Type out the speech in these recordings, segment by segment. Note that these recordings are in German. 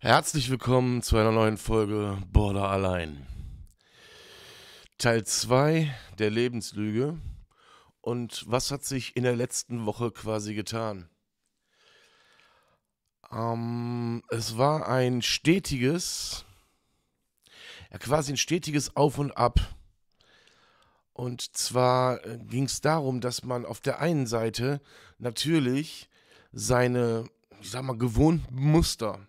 Herzlich willkommen zu einer neuen Folge Border Allein. Teil 2 der Lebenslüge. Und was hat sich in der letzten Woche quasi getan? Ähm, es war ein stetiges, ja quasi ein stetiges Auf und Ab. Und zwar äh, ging es darum, dass man auf der einen Seite natürlich seine, ich sag mal, gewohnten Muster,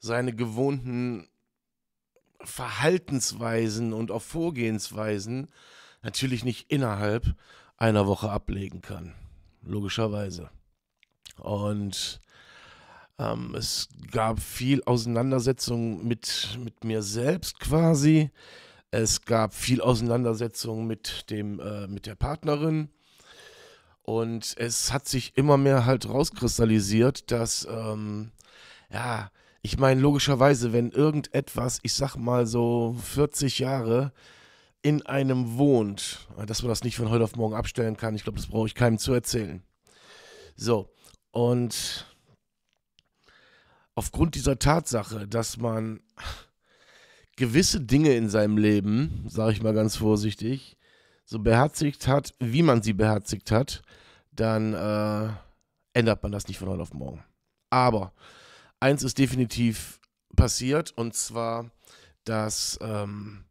seine gewohnten Verhaltensweisen und auch Vorgehensweisen natürlich nicht innerhalb einer Woche ablegen kann. Logischerweise. Und ähm, es gab viel Auseinandersetzung mit, mit mir selbst quasi. Es gab viel Auseinandersetzung mit, dem, äh, mit der Partnerin. Und es hat sich immer mehr halt rauskristallisiert, dass ähm, ja, ich meine, logischerweise, wenn irgendetwas, ich sag mal so 40 Jahre in einem wohnt, dass man das nicht von heute auf morgen abstellen kann, ich glaube, das brauche ich keinem zu erzählen. So, und aufgrund dieser Tatsache, dass man gewisse Dinge in seinem Leben, sage ich mal ganz vorsichtig, so beherzigt hat, wie man sie beherzigt hat, dann äh, ändert man das nicht von heute auf morgen. Aber eins ist definitiv passiert und zwar, dass, ähm,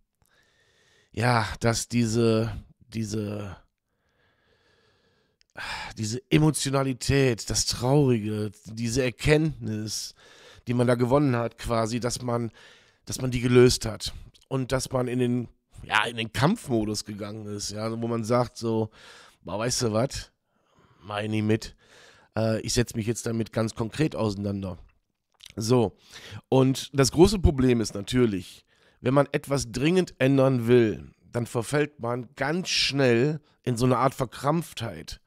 ja, dass diese, diese, diese Emotionalität, das Traurige, diese Erkenntnis, die man da gewonnen hat, quasi, dass man, dass man die gelöst hat und dass man in den, ja, in den Kampfmodus gegangen ist, ja, wo man sagt so, weißt du was, meine mit, äh, ich setze mich jetzt damit ganz konkret auseinander. So, und das große Problem ist natürlich, wenn man etwas dringend ändern will, dann verfällt man ganz schnell in so eine Art Verkrampftheit,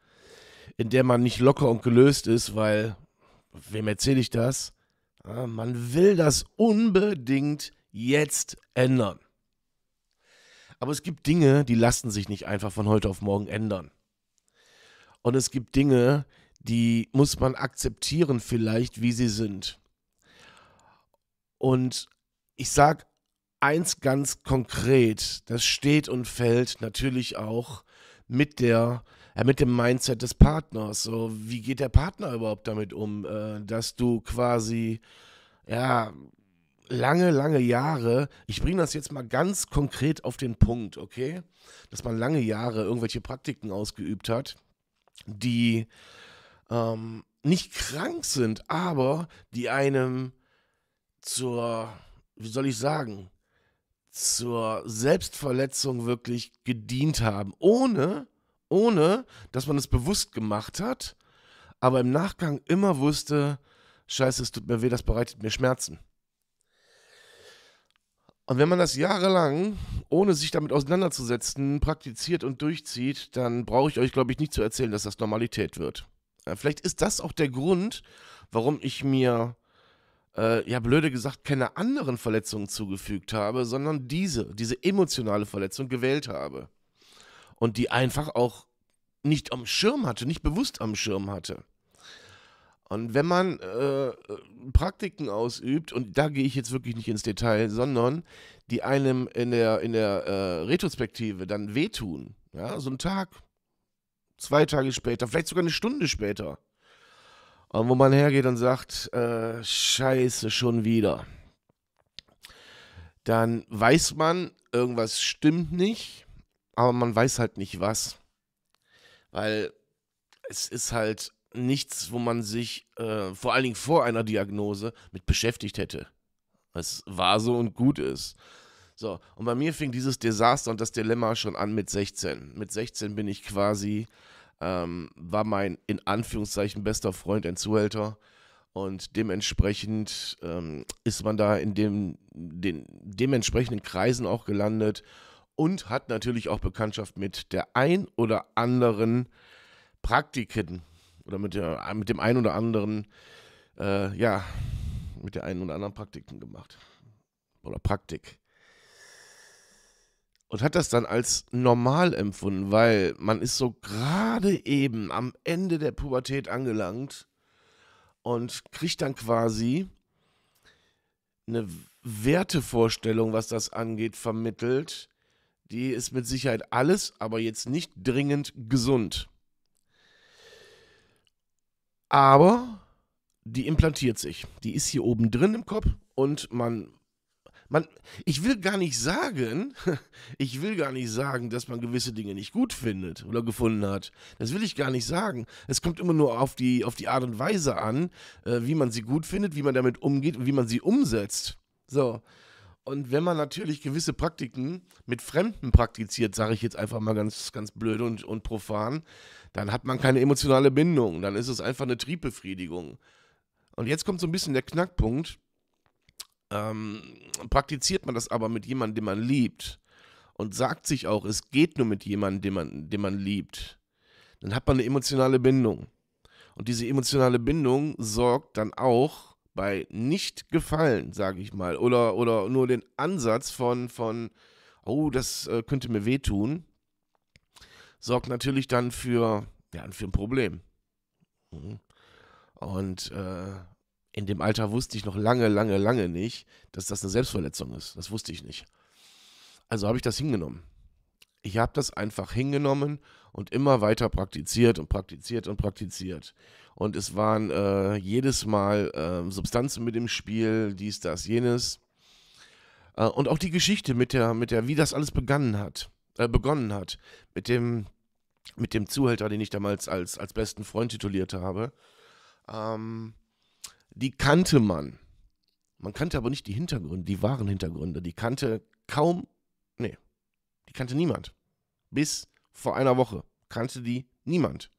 in der man nicht locker und gelöst ist, weil, wem erzähle ich das? man will das unbedingt jetzt ändern. Aber es gibt Dinge, die lassen sich nicht einfach von heute auf morgen ändern. Und es gibt Dinge, die muss man akzeptieren vielleicht, wie sie sind. Und ich sage eins ganz konkret, das steht und fällt natürlich auch mit der mit dem Mindset des Partners. So, wie geht der Partner überhaupt damit um, äh, dass du quasi ja lange, lange Jahre, ich bringe das jetzt mal ganz konkret auf den Punkt, okay, dass man lange Jahre irgendwelche Praktiken ausgeübt hat, die ähm, nicht krank sind, aber die einem zur, wie soll ich sagen, zur Selbstverletzung wirklich gedient haben, ohne, ohne, dass man es bewusst gemacht hat, aber im Nachgang immer wusste, scheiße, es tut mir weh, das bereitet mir Schmerzen. Und wenn man das jahrelang, ohne sich damit auseinanderzusetzen, praktiziert und durchzieht, dann brauche ich euch, glaube ich, nicht zu erzählen, dass das Normalität wird. Äh, vielleicht ist das auch der Grund, warum ich mir äh, ja, blöde gesagt, keine anderen Verletzungen zugefügt habe, sondern diese, diese emotionale Verletzung gewählt habe. Und die einfach auch nicht am Schirm hatte, nicht bewusst am Schirm hatte. Und wenn man äh, Praktiken ausübt, und da gehe ich jetzt wirklich nicht ins Detail, sondern die einem in der, in der äh, Retrospektive dann wehtun, ja, so ein Tag, zwei Tage später, vielleicht sogar eine Stunde später, und wo man hergeht und sagt, äh, scheiße, schon wieder. Dann weiß man, irgendwas stimmt nicht, aber man weiß halt nicht was. Weil es ist halt nichts, wo man sich äh, vor allen Dingen vor einer Diagnose mit beschäftigt hätte. Was war so und gut ist. So, und bei mir fing dieses Desaster und das Dilemma schon an mit 16. Mit 16 bin ich quasi ähm, war mein in Anführungszeichen bester Freund ein Zuhälter. Und dementsprechend ähm, ist man da in dem, den dementsprechenden Kreisen auch gelandet und hat natürlich auch Bekanntschaft mit der ein oder anderen Praktiken oder mit, der, mit dem ein oder anderen, äh, ja, mit der einen oder anderen Praktiken gemacht. Oder Praktik und hat das dann als normal empfunden, weil man ist so gerade eben am Ende der Pubertät angelangt und kriegt dann quasi eine Wertevorstellung, was das angeht, vermittelt. Die ist mit Sicherheit alles, aber jetzt nicht dringend gesund. Aber die implantiert sich. Die ist hier oben drin im Kopf und man man, ich will gar nicht sagen, ich will gar nicht sagen, dass man gewisse Dinge nicht gut findet oder gefunden hat. Das will ich gar nicht sagen. Es kommt immer nur auf die, auf die Art und Weise an, äh, wie man sie gut findet, wie man damit umgeht und wie man sie umsetzt. So. Und wenn man natürlich gewisse Praktiken mit Fremden praktiziert, sage ich jetzt einfach mal ganz, ganz blöd und, und profan, dann hat man keine emotionale Bindung. Dann ist es einfach eine Triebbefriedigung. Und jetzt kommt so ein bisschen der Knackpunkt ähm, praktiziert man das aber mit jemandem, den man liebt und sagt sich auch, es geht nur mit jemandem, den man, den man liebt, dann hat man eine emotionale Bindung. Und diese emotionale Bindung sorgt dann auch bei Nicht-Gefallen, sage ich mal, oder, oder nur den Ansatz von, von oh, das äh, könnte mir wehtun, sorgt natürlich dann für, ja, für ein Problem. Mhm. Und äh, in dem Alter wusste ich noch lange, lange, lange nicht, dass das eine Selbstverletzung ist. Das wusste ich nicht. Also habe ich das hingenommen. Ich habe das einfach hingenommen und immer weiter praktiziert und praktiziert und praktiziert. Und es waren äh, jedes Mal äh, Substanzen mit dem Spiel, dies, das, jenes. Äh, und auch die Geschichte mit der, mit der, wie das alles begonnen hat, äh, begonnen hat, mit dem, mit dem Zuhälter, den ich damals als, als besten Freund tituliert habe. Ähm, die kannte man. Man kannte aber nicht die Hintergründe, die wahren Hintergründe. Die kannte kaum, nee, die kannte niemand. Bis vor einer Woche kannte die niemand.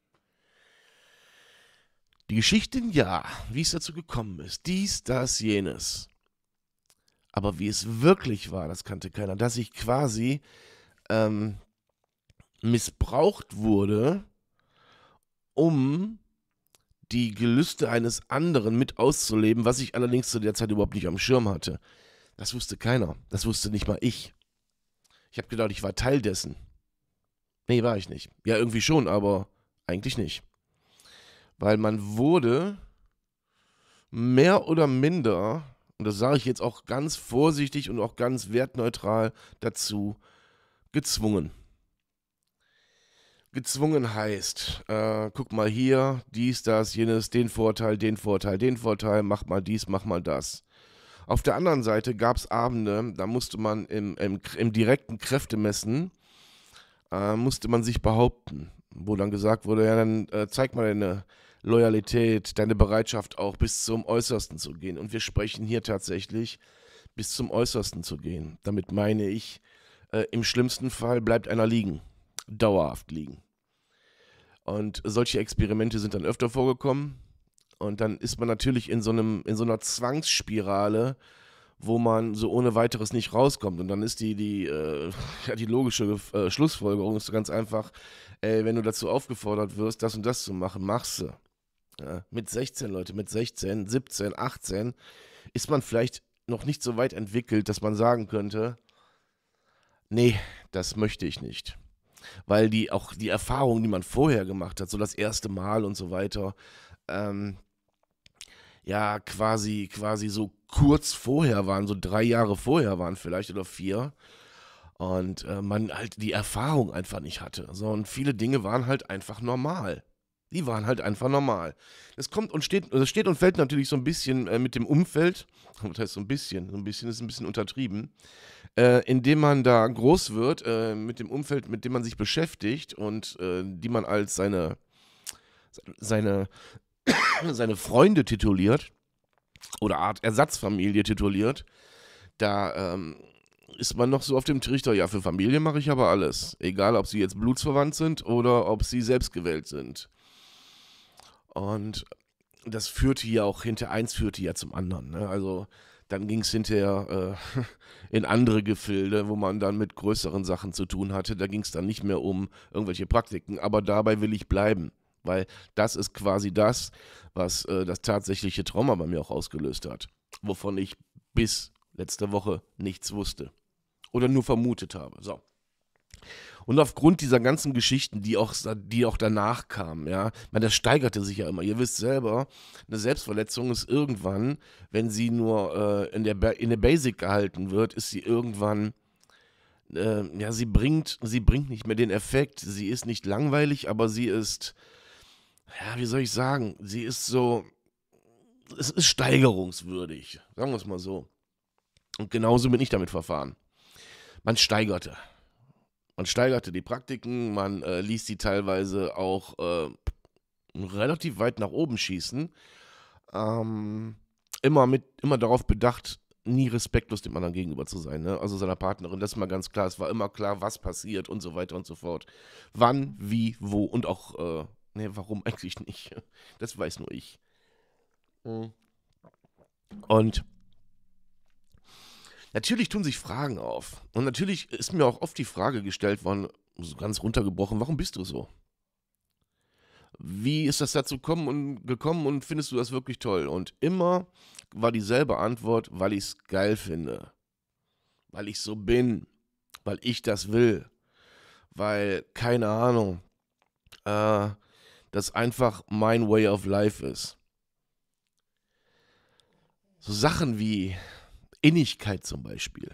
Die Geschichte, ja, wie es dazu gekommen ist, dies, das, jenes. Aber wie es wirklich war, das kannte keiner. Dass ich quasi ähm, missbraucht wurde, um die Gelüste eines anderen mit auszuleben, was ich allerdings zu der Zeit überhaupt nicht am Schirm hatte. Das wusste keiner. Das wusste nicht mal ich. Ich habe gedacht, ich war Teil dessen. Nee, war ich nicht. Ja, irgendwie schon, aber eigentlich nicht. Weil man wurde mehr oder minder, und das sage ich jetzt auch ganz vorsichtig und auch ganz wertneutral dazu, gezwungen gezwungen heißt, äh, guck mal hier, dies, das, jenes, den Vorteil, den Vorteil, den Vorteil, mach mal dies, mach mal das. Auf der anderen Seite gab es Abende, da musste man im, im, im direkten Kräftemessen, äh, musste man sich behaupten, wo dann gesagt wurde, ja, dann äh, zeig mal deine Loyalität, deine Bereitschaft auch bis zum Äußersten zu gehen. Und wir sprechen hier tatsächlich bis zum Äußersten zu gehen. Damit meine ich, äh, im schlimmsten Fall bleibt einer liegen dauerhaft liegen. Und solche Experimente sind dann öfter vorgekommen. Und dann ist man natürlich in so, einem, in so einer Zwangsspirale, wo man so ohne weiteres nicht rauskommt. Und dann ist die, die, äh, ja, die logische äh, Schlussfolgerung ist ganz einfach, ey, wenn du dazu aufgefordert wirst, das und das zu machen, machst du. Ja, mit 16, Leute, mit 16, 17, 18 ist man vielleicht noch nicht so weit entwickelt, dass man sagen könnte, nee, das möchte ich nicht weil die auch die Erfahrung, die man vorher gemacht hat, so das erste Mal und so weiter, ähm, ja, quasi, quasi so kurz vorher waren, so drei Jahre vorher waren vielleicht oder vier. Und äh, man halt die Erfahrung einfach nicht hatte. So, und viele Dinge waren halt einfach normal. Die waren halt einfach normal. Das kommt und steht, das steht und fällt natürlich so ein bisschen äh, mit dem Umfeld. Das heißt so ein bisschen, so ein bisschen ist ein bisschen untertrieben. Äh, indem man da groß wird, äh, mit dem Umfeld, mit dem man sich beschäftigt und äh, die man als seine, seine, seine Freunde tituliert oder Art Ersatzfamilie tituliert, da ähm, ist man noch so auf dem Trichter, ja, für Familie mache ich aber alles. Egal, ob sie jetzt blutsverwandt sind oder ob sie selbst gewählt sind. Und das führte ja auch hinter eins führte ja zum anderen. Ne? Also dann ging es hinterher äh, in andere Gefilde, wo man dann mit größeren Sachen zu tun hatte. Da ging es dann nicht mehr um irgendwelche Praktiken, aber dabei will ich bleiben, weil das ist quasi das, was äh, das tatsächliche Trauma bei mir auch ausgelöst hat, wovon ich bis letzte Woche nichts wusste oder nur vermutet habe. So. Und aufgrund dieser ganzen Geschichten, die auch, die auch danach kamen, ja, man, das steigerte sich ja immer. Ihr wisst selber, eine Selbstverletzung ist irgendwann, wenn sie nur äh, in, der, in der Basic gehalten wird, ist sie irgendwann, äh, ja, sie bringt, sie bringt nicht mehr den Effekt. Sie ist nicht langweilig, aber sie ist, ja, wie soll ich sagen, sie ist so, es ist steigerungswürdig, sagen wir es mal so. Und genauso bin ich damit verfahren. Man steigerte. Man steigerte die Praktiken, man äh, ließ sie teilweise auch äh, relativ weit nach oben schießen. Ähm, immer, mit, immer darauf bedacht, nie respektlos dem anderen gegenüber zu sein, ne? also seiner Partnerin. Das ist mal ganz klar. Es war immer klar, was passiert und so weiter und so fort. Wann, wie, wo und auch, äh, ne, warum eigentlich nicht. Das weiß nur ich. Mhm. Und Natürlich tun sich Fragen auf. Und natürlich ist mir auch oft die Frage gestellt worden, so ganz runtergebrochen, warum bist du so? Wie ist das dazu gekommen und, gekommen und findest du das wirklich toll? Und immer war dieselbe Antwort, weil ich es geil finde. Weil ich so bin. Weil ich das will. Weil, keine Ahnung, äh, das einfach mein Way of Life ist. So Sachen wie, Innigkeit zum Beispiel.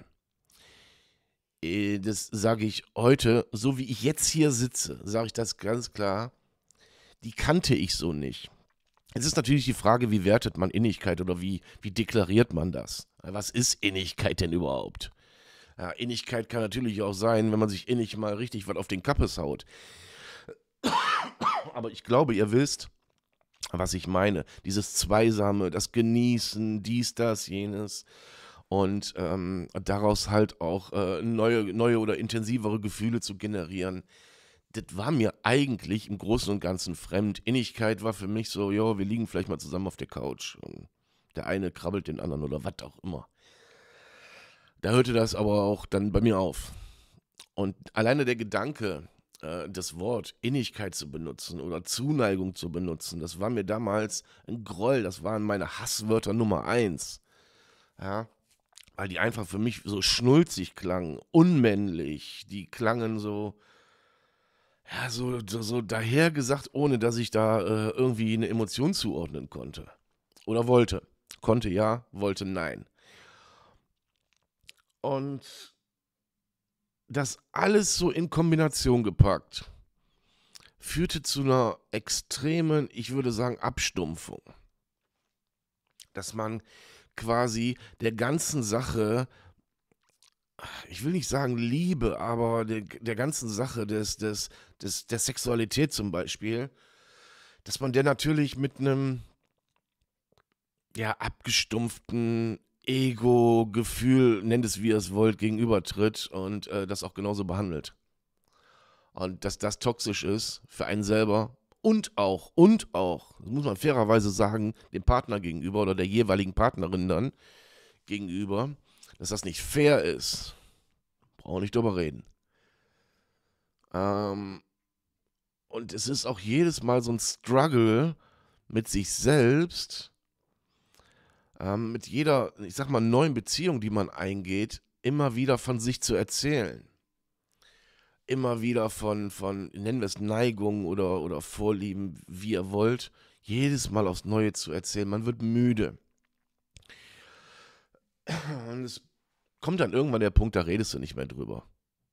Äh, das sage ich heute, so wie ich jetzt hier sitze, sage ich das ganz klar, die kannte ich so nicht. Es ist natürlich die Frage, wie wertet man Innigkeit oder wie, wie deklariert man das? Was ist Innigkeit denn überhaupt? Ja, Innigkeit kann natürlich auch sein, wenn man sich innig mal richtig was auf den Kappes haut. Aber ich glaube, ihr wisst, was ich meine. Dieses Zweisame, das Genießen, dies, das, jenes und ähm, daraus halt auch äh, neue, neue oder intensivere Gefühle zu generieren. Das war mir eigentlich im Großen und Ganzen fremd. Innigkeit war für mich so, ja, wir liegen vielleicht mal zusammen auf der Couch. Und der eine krabbelt den anderen oder was auch immer. Da hörte das aber auch dann bei mir auf. Und alleine der Gedanke, äh, das Wort Innigkeit zu benutzen oder Zuneigung zu benutzen, das war mir damals ein Groll, das waren meine Hasswörter Nummer eins. Ja weil die einfach für mich so schnulzig klangen, unmännlich. Die klangen so, ja, so, so, so dahergesagt, ohne dass ich da äh, irgendwie eine Emotion zuordnen konnte. Oder wollte. Konnte ja, wollte nein. Und das alles so in Kombination gepackt führte zu einer extremen, ich würde sagen, Abstumpfung. Dass man quasi der ganzen Sache, ich will nicht sagen Liebe, aber der, der ganzen Sache des, des, des, der Sexualität zum Beispiel, dass man der natürlich mit einem ja, abgestumpften Ego, Gefühl, nennt es wie ihr es wollt, gegenübertritt und äh, das auch genauso behandelt. Und dass das toxisch ist für einen selber und auch, und auch, das muss man fairerweise sagen, dem Partner gegenüber oder der jeweiligen Partnerin dann gegenüber, dass das nicht fair ist. Brauchen nicht drüber reden. Ähm, und es ist auch jedes Mal so ein Struggle mit sich selbst, ähm, mit jeder, ich sag mal, neuen Beziehung, die man eingeht, immer wieder von sich zu erzählen immer wieder von, von nennen wir es Neigungen oder, oder Vorlieben, wie ihr wollt, jedes Mal aufs Neue zu erzählen. Man wird müde. Und es kommt dann irgendwann der Punkt, da redest du nicht mehr drüber.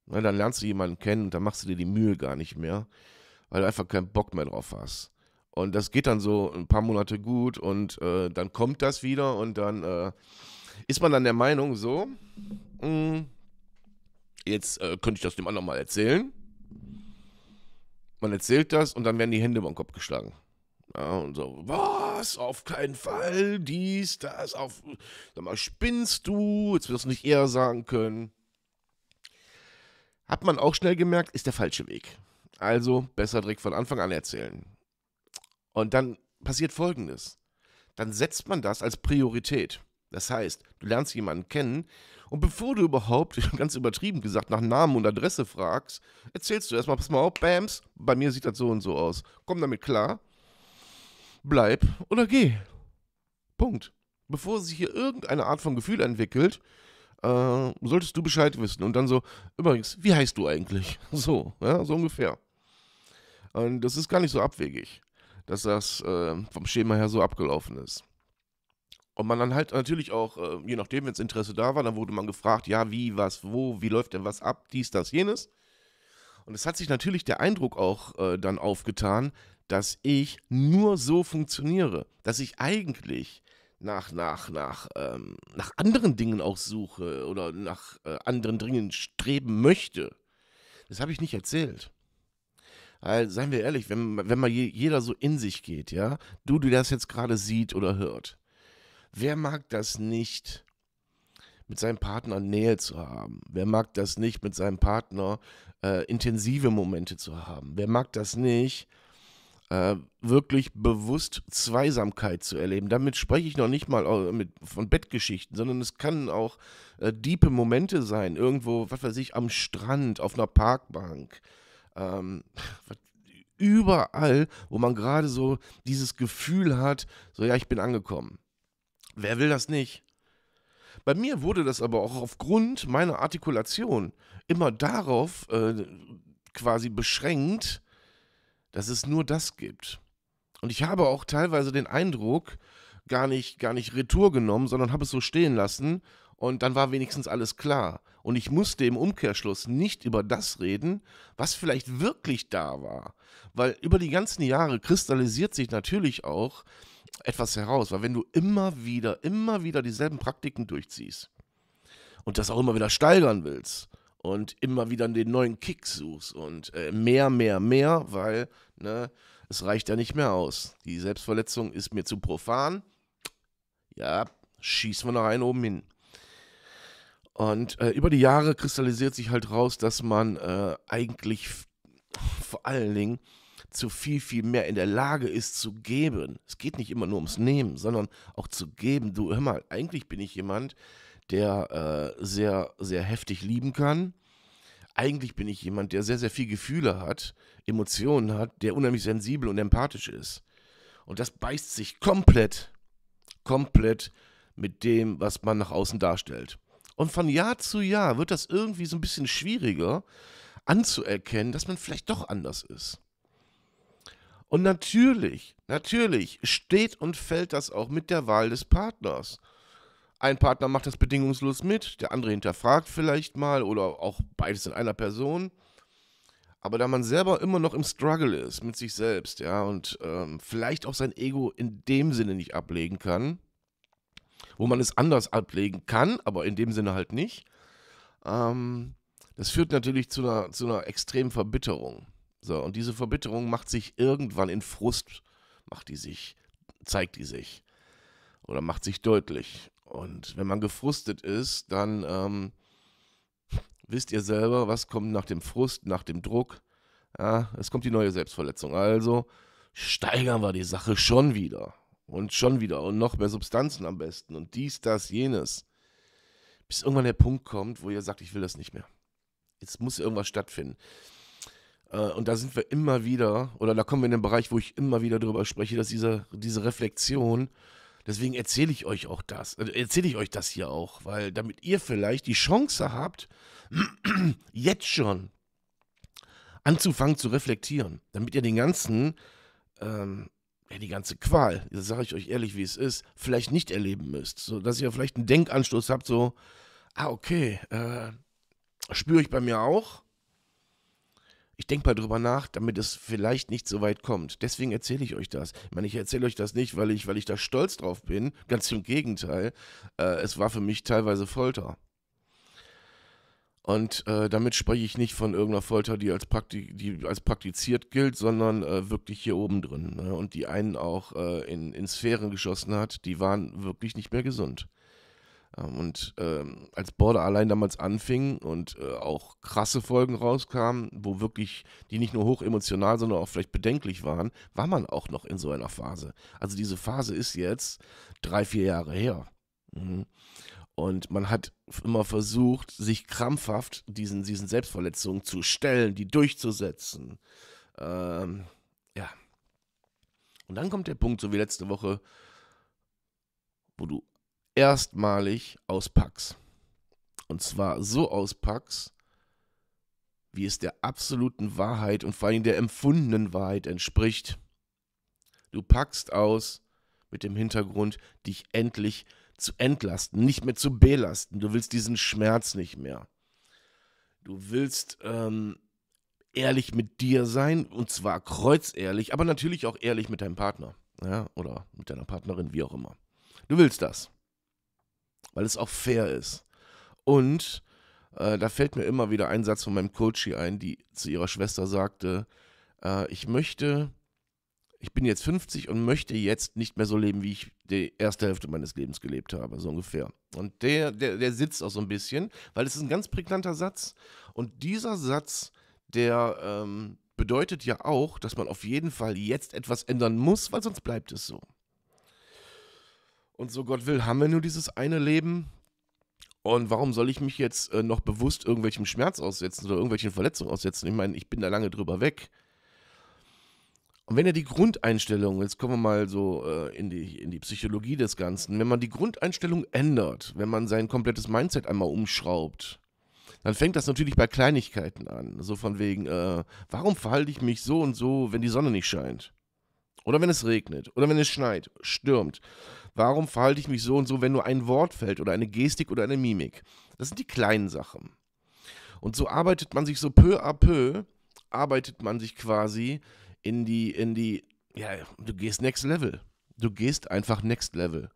Und ne, dann lernst du jemanden kennen und dann machst du dir die Mühe gar nicht mehr, weil du einfach keinen Bock mehr drauf hast. Und das geht dann so ein paar Monate gut und äh, dann kommt das wieder und dann äh, ist man dann der Meinung so, mh, mm, jetzt äh, könnte ich das dem anderen mal erzählen. Man erzählt das und dann werden die Hände über den Kopf geschlagen. Ja, und so, was? Auf keinen Fall, dies, das, auf. Sag mal, spinnst du? Jetzt wirst du nicht eher sagen können. Hat man auch schnell gemerkt, ist der falsche Weg. Also besser direkt von Anfang an erzählen. Und dann passiert folgendes: Dann setzt man das als Priorität. Das heißt, du lernst jemanden kennen und bevor du überhaupt, ganz übertrieben gesagt, nach Namen und Adresse fragst, erzählst du erstmal, pass mal auf, Bams, bei mir sieht das so und so aus. Komm damit klar, bleib oder geh. Punkt. Bevor sich hier irgendeine Art von Gefühl entwickelt, äh, solltest du Bescheid wissen. Und dann so, übrigens, wie heißt du eigentlich? So, ja, so ungefähr. Und das ist gar nicht so abwegig, dass das äh, vom Schema her so abgelaufen ist. Und man dann halt natürlich auch, äh, je nachdem, wenn das Interesse da war, dann wurde man gefragt, ja, wie, was, wo, wie läuft denn was ab, dies, das, jenes. Und es hat sich natürlich der Eindruck auch äh, dann aufgetan, dass ich nur so funktioniere, dass ich eigentlich nach, nach, nach, ähm, nach anderen Dingen auch suche oder nach äh, anderen Dingen streben möchte. Das habe ich nicht erzählt. Weil, also, seien wir ehrlich, wenn, wenn mal jeder so in sich geht, ja, du, du das jetzt gerade sieht oder hört, Wer mag das nicht, mit seinem Partner Nähe zu haben? Wer mag das nicht, mit seinem Partner äh, intensive Momente zu haben? Wer mag das nicht, äh, wirklich bewusst Zweisamkeit zu erleben. Damit spreche ich noch nicht mal äh, mit, von Bettgeschichten, sondern es kann auch äh, diepe Momente sein. Irgendwo, was weiß ich, am Strand, auf einer Parkbank. Ähm, überall, wo man gerade so dieses Gefühl hat, so ja, ich bin angekommen. Wer will das nicht? Bei mir wurde das aber auch aufgrund meiner Artikulation immer darauf äh, quasi beschränkt, dass es nur das gibt. Und ich habe auch teilweise den Eindruck, gar nicht, gar nicht retour genommen, sondern habe es so stehen lassen und dann war wenigstens alles klar. Und ich musste im Umkehrschluss nicht über das reden, was vielleicht wirklich da war. Weil über die ganzen Jahre kristallisiert sich natürlich auch, etwas heraus. Weil wenn du immer wieder, immer wieder dieselben Praktiken durchziehst und das auch immer wieder steigern willst und immer wieder den neuen Kick suchst und äh, mehr, mehr, mehr, weil ne, es reicht ja nicht mehr aus. Die Selbstverletzung ist mir zu profan. Ja, schießen wir noch einen oben hin. Und äh, über die Jahre kristallisiert sich halt raus, dass man äh, eigentlich vor allen Dingen zu viel, viel mehr in der Lage ist zu geben. Es geht nicht immer nur ums Nehmen, sondern auch zu geben. Du, hör mal, eigentlich bin ich jemand, der äh, sehr, sehr heftig lieben kann. Eigentlich bin ich jemand, der sehr, sehr viel Gefühle hat, Emotionen hat, der unheimlich sensibel und empathisch ist. Und das beißt sich komplett, komplett mit dem, was man nach außen darstellt. Und von Jahr zu Jahr wird das irgendwie so ein bisschen schwieriger anzuerkennen, dass man vielleicht doch anders ist. Und natürlich, natürlich steht und fällt das auch mit der Wahl des Partners. Ein Partner macht das bedingungslos mit, der andere hinterfragt vielleicht mal oder auch beides in einer Person. Aber da man selber immer noch im Struggle ist mit sich selbst, ja, und ähm, vielleicht auch sein Ego in dem Sinne nicht ablegen kann, wo man es anders ablegen kann, aber in dem Sinne halt nicht, ähm, das führt natürlich zu einer, zu einer extremen Verbitterung. So, und diese Verbitterung macht sich irgendwann in Frust, macht die sich, zeigt die sich oder macht sich deutlich. Und wenn man gefrustet ist, dann ähm, wisst ihr selber, was kommt nach dem Frust, nach dem Druck. Ja, es kommt die neue Selbstverletzung. Also steigern wir die Sache schon wieder und schon wieder und noch mehr Substanzen am besten und dies, das, jenes. Bis irgendwann der Punkt kommt, wo ihr sagt, ich will das nicht mehr. Jetzt muss irgendwas stattfinden. Äh, und da sind wir immer wieder, oder da kommen wir in den Bereich, wo ich immer wieder drüber spreche, dass diese, diese Reflexion, deswegen erzähle ich euch auch das, äh, erzähle ich euch das hier auch, weil damit ihr vielleicht die Chance habt, jetzt schon anzufangen zu reflektieren, damit ihr den ganzen, ähm, ja, die ganze Qual, das sage ich euch ehrlich, wie es ist, vielleicht nicht erleben müsst, so dass ihr vielleicht einen Denkanstoß habt, so, ah, okay, äh, spüre ich bei mir auch, ich denke mal drüber nach, damit es vielleicht nicht so weit kommt. Deswegen erzähle ich euch das. Ich meine, ich erzähle euch das nicht, weil ich, weil ich da stolz drauf bin. Ganz im Gegenteil. Äh, es war für mich teilweise Folter. Und äh, damit spreche ich nicht von irgendeiner Folter, die als, Prakti die als praktiziert gilt, sondern äh, wirklich hier oben drin. Ne? Und die einen auch äh, in, in Sphären geschossen hat, die waren wirklich nicht mehr gesund. Ähm, und ähm, als Border allein damals anfing und äh, auch krasse Folgen rauskamen, wo wirklich die nicht nur hoch emotional, sondern auch vielleicht bedenklich waren, war man auch noch in so einer Phase. Also diese Phase ist jetzt drei, vier Jahre her. Mhm. Und man hat immer versucht, sich krampfhaft diesen, diesen Selbstverletzungen zu stellen, die durchzusetzen. Ähm, ja. Und dann kommt der Punkt, so wie letzte Woche, wo du erstmalig auspacks. Und zwar so auspacks, wie es der absoluten Wahrheit und vor allem der empfundenen Wahrheit entspricht. Du packst aus mit dem Hintergrund, dich endlich zu entlasten, nicht mehr zu belasten. Du willst diesen Schmerz nicht mehr. Du willst ähm, ehrlich mit dir sein und zwar kreuzehrlich, aber natürlich auch ehrlich mit deinem Partner ja, oder mit deiner Partnerin, wie auch immer. Du willst das weil es auch fair ist. Und äh, da fällt mir immer wieder ein Satz von meinem Coachy ein, die zu ihrer Schwester sagte, äh, ich möchte, ich bin jetzt 50 und möchte jetzt nicht mehr so leben, wie ich die erste Hälfte meines Lebens gelebt habe, so ungefähr. Und der, der, der sitzt auch so ein bisschen, weil es ist ein ganz prägnanter Satz. Und dieser Satz, der ähm, bedeutet ja auch, dass man auf jeden Fall jetzt etwas ändern muss, weil sonst bleibt es so. Und so Gott will, haben wir nur dieses eine Leben. Und warum soll ich mich jetzt äh, noch bewusst irgendwelchem Schmerz aussetzen oder irgendwelchen Verletzungen aussetzen? Ich meine, ich bin da lange drüber weg. Und wenn er die Grundeinstellung, jetzt kommen wir mal so äh, in, die, in die Psychologie des Ganzen, wenn man die Grundeinstellung ändert, wenn man sein komplettes Mindset einmal umschraubt, dann fängt das natürlich bei Kleinigkeiten an. So von wegen, äh, warum verhalte ich mich so und so, wenn die Sonne nicht scheint? oder wenn es regnet oder wenn es schneit, stürmt. Warum verhalte ich mich so und so, wenn nur ein Wort fällt oder eine Gestik oder eine Mimik? Das sind die kleinen Sachen. Und so arbeitet man sich so peu à peu, arbeitet man sich quasi in die, in die, ja, du gehst next level. Du gehst einfach next level.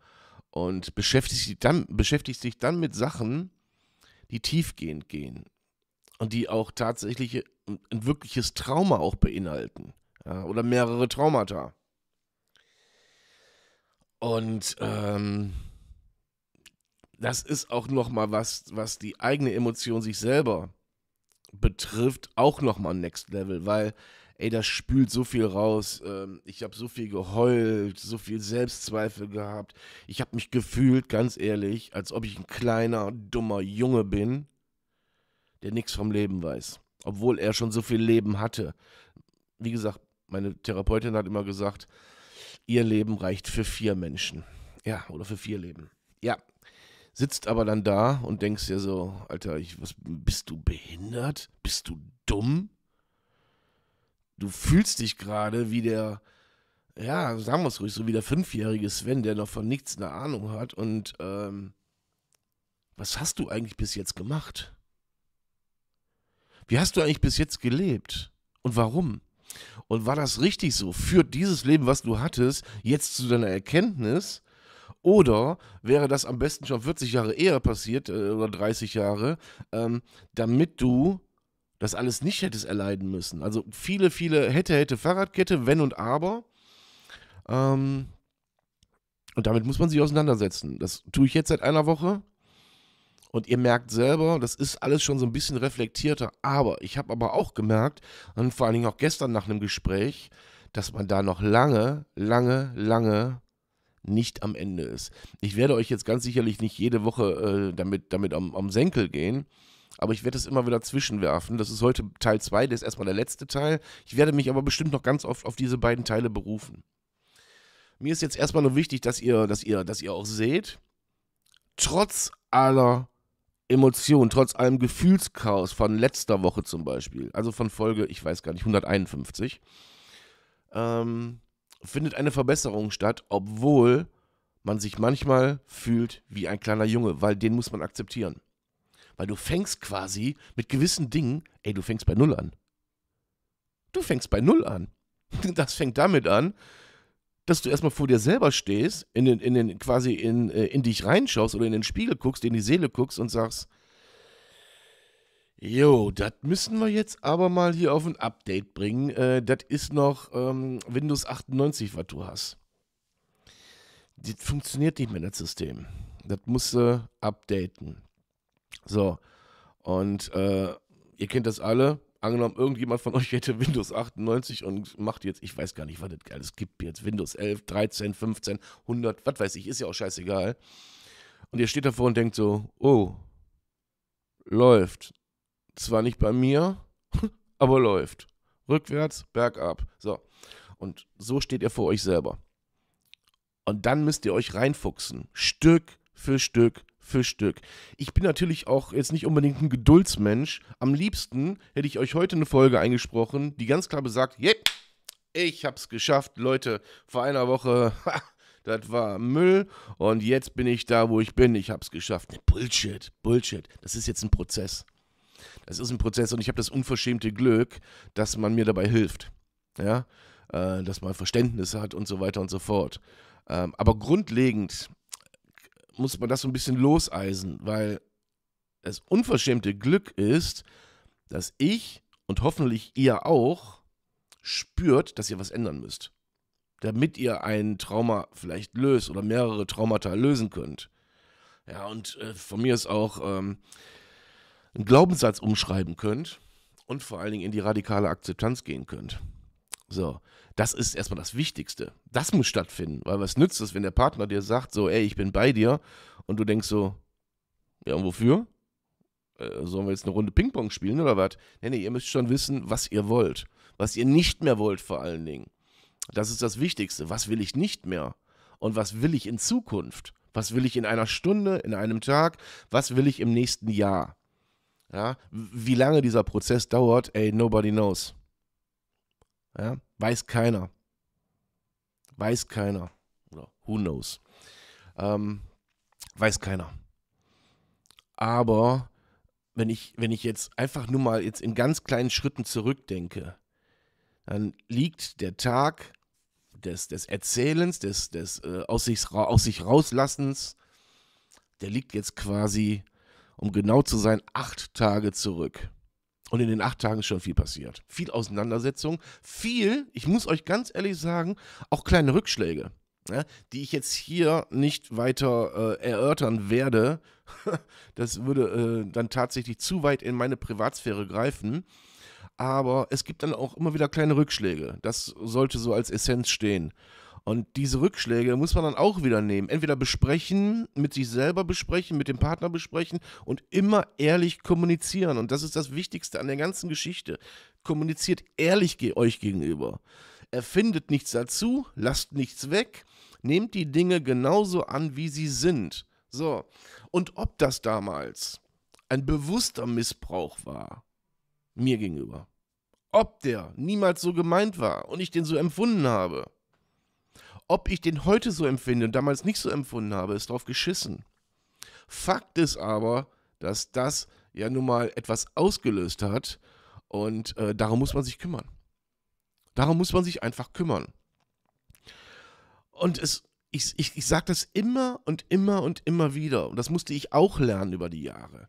Und beschäftigst dich dann, beschäftigst dich dann mit Sachen, die tiefgehend gehen. Und die auch tatsächlich ein wirkliches Trauma auch beinhalten. Ja, oder mehrere Traumata. Und ähm, das ist auch nochmal was, was die eigene Emotion sich selber betrifft, auch nochmal Next Level, weil, ey, das spült so viel raus. Ähm, ich habe so viel geheult, so viel Selbstzweifel gehabt. Ich habe mich gefühlt, ganz ehrlich, als ob ich ein kleiner, dummer Junge bin, der nichts vom Leben weiß, obwohl er schon so viel Leben hatte. Wie gesagt, meine Therapeutin hat immer gesagt, ihr Leben reicht für vier Menschen. Ja, oder für vier Leben. Ja. Sitzt aber dann da und denkst dir so, Alter, ich, was, bist du behindert? Bist du dumm? Du fühlst dich gerade wie der, ja, sagen wir es ruhig so, wie der fünfjährige Sven, der noch von nichts eine Ahnung hat. Und ähm, was hast du eigentlich bis jetzt gemacht? Wie hast du eigentlich bis jetzt gelebt? Und warum? Und war das richtig so? Führt dieses Leben, was du hattest, jetzt zu deiner Erkenntnis? Oder wäre das am besten schon 40 Jahre eher passiert äh, oder 30 Jahre, ähm, damit du das alles nicht hättest erleiden müssen? Also viele, viele hätte, hätte Fahrradkette, wenn und aber. Ähm, und damit muss man sich auseinandersetzen. Das tue ich jetzt seit einer Woche. Und ihr merkt selber, das ist alles schon so ein bisschen reflektierter. Aber ich habe aber auch gemerkt, und vor allen Dingen auch gestern nach einem Gespräch, dass man da noch lange, lange, lange nicht am Ende ist. Ich werde euch jetzt ganz sicherlich nicht jede Woche äh, damit, damit am, am Senkel gehen aber ich werde es immer wieder zwischenwerfen. Das ist heute Teil 2, der ist erstmal der letzte Teil. Ich werde mich aber bestimmt noch ganz oft auf diese beiden Teile berufen. Mir ist jetzt erstmal nur wichtig, dass ihr, dass ihr, dass ihr auch seht, trotz aller Emotionen, trotz allem Gefühlschaos von letzter Woche zum Beispiel, also von Folge, ich weiß gar nicht, 151, ähm, findet eine Verbesserung statt, obwohl man sich manchmal fühlt wie ein kleiner Junge, weil den muss man akzeptieren. Weil du fängst quasi mit gewissen Dingen, ey, du fängst bei Null an. Du fängst bei Null an. Das fängt damit an, dass du erstmal vor dir selber stehst, in den, in den, quasi in, äh, in dich reinschaust oder in den Spiegel guckst, in die Seele guckst und sagst, Jo, das müssen wir jetzt aber mal hier auf ein Update bringen. Äh, das ist noch ähm, Windows 98, was du hast. Das funktioniert nicht mehr, das System. Das musst du updaten. So, und äh, ihr kennt das alle angenommen, irgendjemand von euch hätte Windows 98 und macht jetzt, ich weiß gar nicht, was das es gibt jetzt, Windows 11, 13, 15, 100, was weiß ich, ist ja auch scheißegal. Und ihr steht davor und denkt so, oh, läuft. Zwar nicht bei mir, aber läuft. Rückwärts, bergab. So. Und so steht ihr vor euch selber. Und dann müsst ihr euch reinfuchsen. Stück für Stück für Stück. Ich bin natürlich auch jetzt nicht unbedingt ein Geduldsmensch. Am liebsten hätte ich euch heute eine Folge eingesprochen, die ganz klar besagt, yep, ich hab's geschafft, Leute, vor einer Woche, das war Müll und jetzt bin ich da, wo ich bin, ich hab's geschafft. Bullshit, Bullshit, das ist jetzt ein Prozess. Das ist ein Prozess und ich habe das unverschämte Glück, dass man mir dabei hilft. Ja, äh, dass man Verständnis hat und so weiter und so fort. Ähm, aber grundlegend muss man das so ein bisschen loseisen, weil das unverschämte Glück ist, dass ich und hoffentlich ihr auch spürt, dass ihr was ändern müsst. Damit ihr ein Trauma vielleicht löst oder mehrere Traumata lösen könnt. Ja, und äh, von mir ist auch ähm, einen Glaubenssatz umschreiben könnt und vor allen Dingen in die radikale Akzeptanz gehen könnt. So, das ist erstmal das Wichtigste. Das muss stattfinden, weil was nützt es, wenn der Partner dir sagt, so, ey, ich bin bei dir und du denkst so, ja, und wofür? Äh, sollen wir jetzt eine Runde Ping-Pong spielen oder was? Nee, nee, ihr müsst schon wissen, was ihr wollt. Was ihr nicht mehr wollt, vor allen Dingen. Das ist das Wichtigste. Was will ich nicht mehr? Und was will ich in Zukunft? Was will ich in einer Stunde, in einem Tag? Was will ich im nächsten Jahr? Ja, wie lange dieser Prozess dauert, ey, nobody knows. Ja? Weiß keiner. Weiß keiner. Oder who knows? Ähm, weiß keiner. Aber wenn ich, wenn ich jetzt einfach nur mal jetzt in ganz kleinen Schritten zurückdenke, dann liegt der Tag des, des Erzählens, des, des äh, aus, sich, aus sich rauslassens, der liegt jetzt quasi, um genau zu sein, acht Tage zurück. Und in den acht Tagen ist schon viel passiert. Viel Auseinandersetzung, viel, ich muss euch ganz ehrlich sagen, auch kleine Rückschläge, ne, die ich jetzt hier nicht weiter äh, erörtern werde. Das würde äh, dann tatsächlich zu weit in meine Privatsphäre greifen. Aber es gibt dann auch immer wieder kleine Rückschläge. Das sollte so als Essenz stehen. Und diese Rückschläge muss man dann auch wieder nehmen. Entweder besprechen, mit sich selber besprechen, mit dem Partner besprechen und immer ehrlich kommunizieren. Und das ist das Wichtigste an der ganzen Geschichte. Kommuniziert ehrlich euch gegenüber. Erfindet nichts dazu, lasst nichts weg, nehmt die Dinge genauso an, wie sie sind. So. Und ob das damals ein bewusster Missbrauch war, mir gegenüber, ob der niemals so gemeint war und ich den so empfunden habe, ob ich den heute so empfinde und damals nicht so empfunden habe, ist drauf geschissen. Fakt ist aber, dass das ja nun mal etwas ausgelöst hat und äh, darum muss man sich kümmern. Darum muss man sich einfach kümmern. Und es, ich, ich, ich sage das immer und immer und immer wieder und das musste ich auch lernen über die Jahre.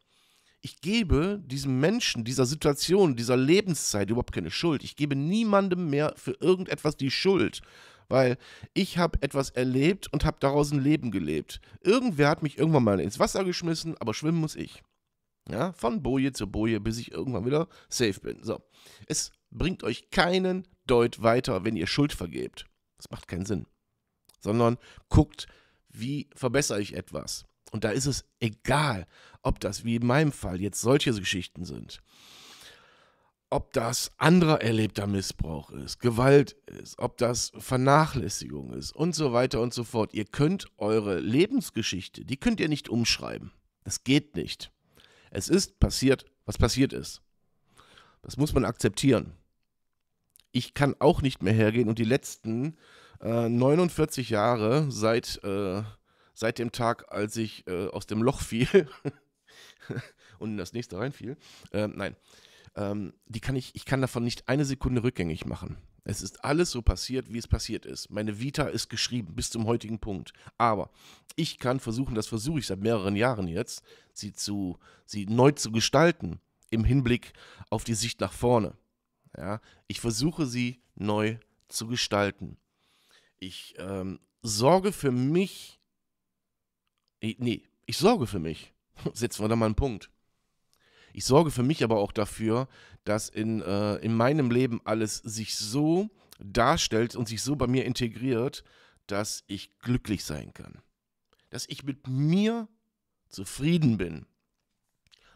Ich gebe diesem Menschen, dieser Situation, dieser Lebenszeit überhaupt keine Schuld. Ich gebe niemandem mehr für irgendetwas die Schuld, weil ich habe etwas erlebt und habe daraus ein Leben gelebt. Irgendwer hat mich irgendwann mal ins Wasser geschmissen, aber schwimmen muss ich. Ja, von Boje zu Boje, bis ich irgendwann wieder safe bin. So, es bringt euch keinen Deut weiter, wenn ihr Schuld vergebt. Das macht keinen Sinn. Sondern guckt, wie verbessere ich etwas. Und da ist es egal, ob das wie in meinem Fall jetzt solche Geschichten sind ob das anderer erlebter Missbrauch ist, Gewalt ist, ob das Vernachlässigung ist und so weiter und so fort. Ihr könnt eure Lebensgeschichte, die könnt ihr nicht umschreiben. Das geht nicht. Es ist passiert, was passiert ist. Das muss man akzeptieren. Ich kann auch nicht mehr hergehen und die letzten äh, 49 Jahre seit, äh, seit dem Tag, als ich äh, aus dem Loch fiel und in das nächste reinfiel, äh, nein, ähm, die kann ich, ich kann davon nicht eine Sekunde rückgängig machen. Es ist alles so passiert, wie es passiert ist. Meine Vita ist geschrieben bis zum heutigen Punkt. Aber ich kann versuchen, das versuche ich seit mehreren Jahren jetzt, sie, zu, sie neu zu gestalten im Hinblick auf die Sicht nach vorne. Ja, ich versuche sie neu zu gestalten. Ich ähm, sorge für mich. Nee, ich sorge für mich. Setzen wir da mal einen Punkt. Ich sorge für mich aber auch dafür, dass in, äh, in meinem Leben alles sich so darstellt und sich so bei mir integriert, dass ich glücklich sein kann. Dass ich mit mir zufrieden bin.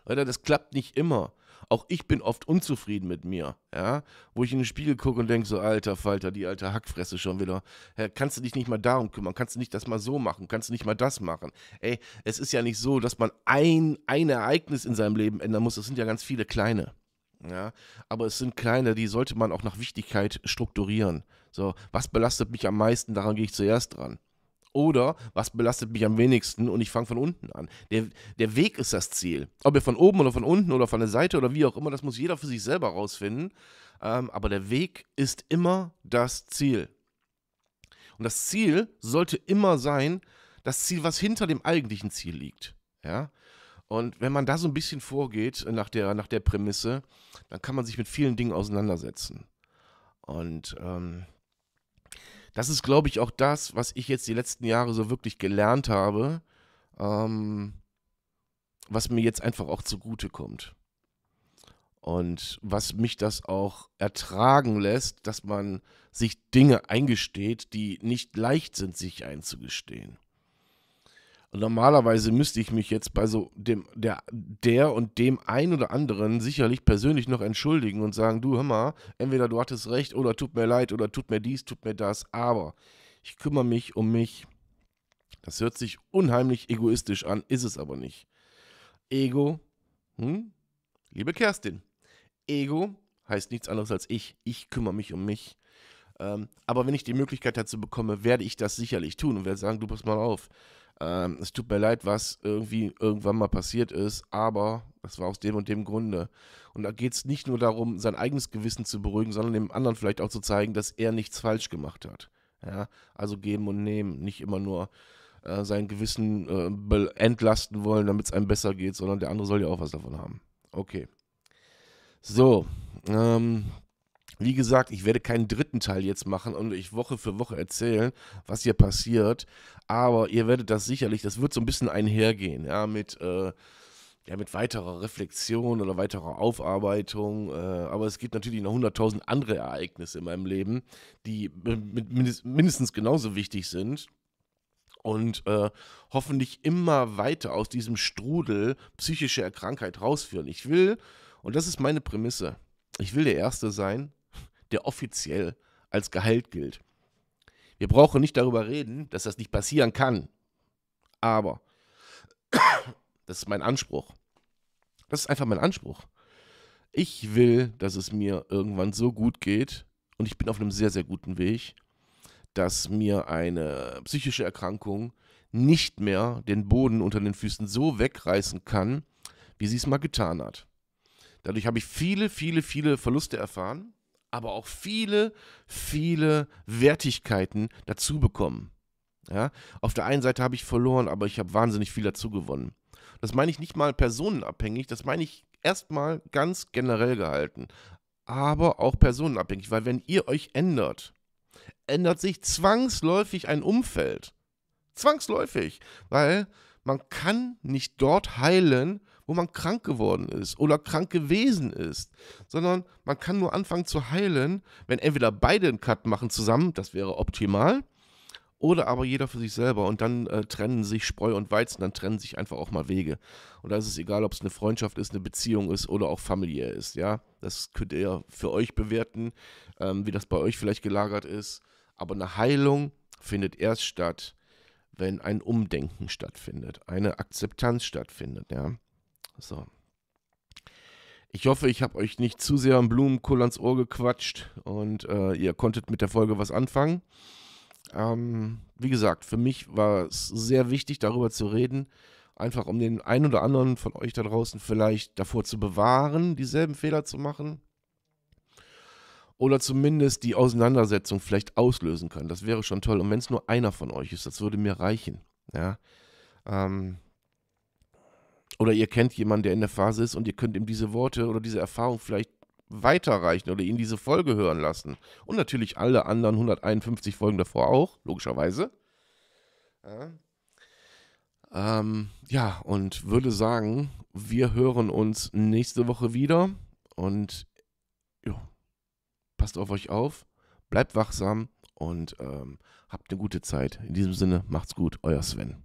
Leute, das klappt nicht immer. Auch ich bin oft unzufrieden mit mir, ja, wo ich in den Spiegel gucke und denke so, alter Falter, die alte Hackfresse schon wieder. Herr, kannst du dich nicht mal darum kümmern? Kannst du nicht das mal so machen? Kannst du nicht mal das machen? Ey, es ist ja nicht so, dass man ein, ein Ereignis in seinem Leben ändern muss. Es sind ja ganz viele kleine. Ja, aber es sind kleine, die sollte man auch nach Wichtigkeit strukturieren. So, was belastet mich am meisten? Daran gehe ich zuerst dran. Oder was belastet mich am wenigsten und ich fange von unten an. Der, der Weg ist das Ziel. Ob ihr von oben oder von unten oder von der Seite oder wie auch immer, das muss jeder für sich selber rausfinden. Ähm, aber der Weg ist immer das Ziel. Und das Ziel sollte immer sein, das Ziel, was hinter dem eigentlichen Ziel liegt. Ja? Und wenn man da so ein bisschen vorgeht äh, nach der, nach der Prämisse, dann kann man sich mit vielen Dingen auseinandersetzen. Und ähm, das ist, glaube ich, auch das, was ich jetzt die letzten Jahre so wirklich gelernt habe, ähm, was mir jetzt einfach auch zugutekommt. Und was mich das auch ertragen lässt, dass man sich Dinge eingesteht, die nicht leicht sind, sich einzugestehen normalerweise müsste ich mich jetzt bei so dem, der, der und dem ein oder anderen sicherlich persönlich noch entschuldigen und sagen, du hör mal, entweder du hattest recht oder tut mir leid oder tut mir dies, tut mir das, aber ich kümmere mich um mich. Das hört sich unheimlich egoistisch an, ist es aber nicht. Ego, hm? liebe Kerstin, Ego heißt nichts anderes als ich. Ich kümmere mich um mich. Ähm, aber wenn ich die Möglichkeit dazu bekomme, werde ich das sicherlich tun und werde sagen, du pass mal auf. Ähm, es tut mir leid, was irgendwie irgendwann mal passiert ist, aber das war aus dem und dem Grunde. Und da geht es nicht nur darum, sein eigenes Gewissen zu beruhigen, sondern dem anderen vielleicht auch zu zeigen, dass er nichts falsch gemacht hat. Ja? Also geben und nehmen, nicht immer nur äh, sein Gewissen äh, entlasten wollen, damit es einem besser geht, sondern der andere soll ja auch was davon haben. Okay. So, ähm, wie gesagt, ich werde keinen dritten Teil jetzt machen und euch Woche für Woche erzählen, was hier passiert. Aber ihr werdet das sicherlich, das wird so ein bisschen einhergehen, ja, mit, äh, ja, mit weiterer Reflexion oder weiterer Aufarbeitung. Äh, aber es gibt natürlich noch 100.000 andere Ereignisse in meinem Leben, die mindestens genauso wichtig sind und äh, hoffentlich immer weiter aus diesem Strudel psychischer Erkrankheit rausführen. Ich will, und das ist meine Prämisse, ich will der Erste sein, der offiziell als geheilt gilt. Wir brauchen nicht darüber reden, dass das nicht passieren kann. Aber das ist mein Anspruch. Das ist einfach mein Anspruch. Ich will, dass es mir irgendwann so gut geht, und ich bin auf einem sehr, sehr guten Weg, dass mir eine psychische Erkrankung nicht mehr den Boden unter den Füßen so wegreißen kann, wie sie es mal getan hat. Dadurch habe ich viele, viele, viele Verluste erfahren aber auch viele, viele Wertigkeiten dazu bekommen. Ja? Auf der einen Seite habe ich verloren, aber ich habe wahnsinnig viel dazu gewonnen. Das meine ich nicht mal personenabhängig, das meine ich erstmal ganz generell gehalten, aber auch personenabhängig, weil wenn ihr euch ändert, ändert sich zwangsläufig ein Umfeld. Zwangsläufig, weil man kann nicht dort heilen, wo man krank geworden ist oder krank gewesen ist, sondern man kann nur anfangen zu heilen, wenn entweder beide einen Cut machen zusammen, das wäre optimal, oder aber jeder für sich selber und dann äh, trennen sich Spreu und Weizen, dann trennen sich einfach auch mal Wege. Und da ist es egal, ob es eine Freundschaft ist, eine Beziehung ist oder auch familiär ist, ja. Das könnt ihr für euch bewerten, ähm, wie das bei euch vielleicht gelagert ist. Aber eine Heilung findet erst statt, wenn ein Umdenken stattfindet, eine Akzeptanz stattfindet, ja. So. Ich hoffe, ich habe euch nicht zu sehr am Blumenkohl ans Ohr gequatscht und äh, ihr konntet mit der Folge was anfangen. Ähm, wie gesagt, für mich war es sehr wichtig, darüber zu reden, einfach um den einen oder anderen von euch da draußen vielleicht davor zu bewahren, dieselben Fehler zu machen oder zumindest die Auseinandersetzung vielleicht auslösen können. Das wäre schon toll. Und wenn es nur einer von euch ist, das würde mir reichen. Ja. Ähm, oder ihr kennt jemanden, der in der Phase ist und ihr könnt ihm diese Worte oder diese Erfahrung vielleicht weiterreichen oder ihn diese Folge hören lassen. Und natürlich alle anderen 151 Folgen davor auch, logischerweise. Ja, ähm, ja und würde sagen, wir hören uns nächste Woche wieder und jo, passt auf euch auf, bleibt wachsam und ähm, habt eine gute Zeit. In diesem Sinne, macht's gut, euer Sven.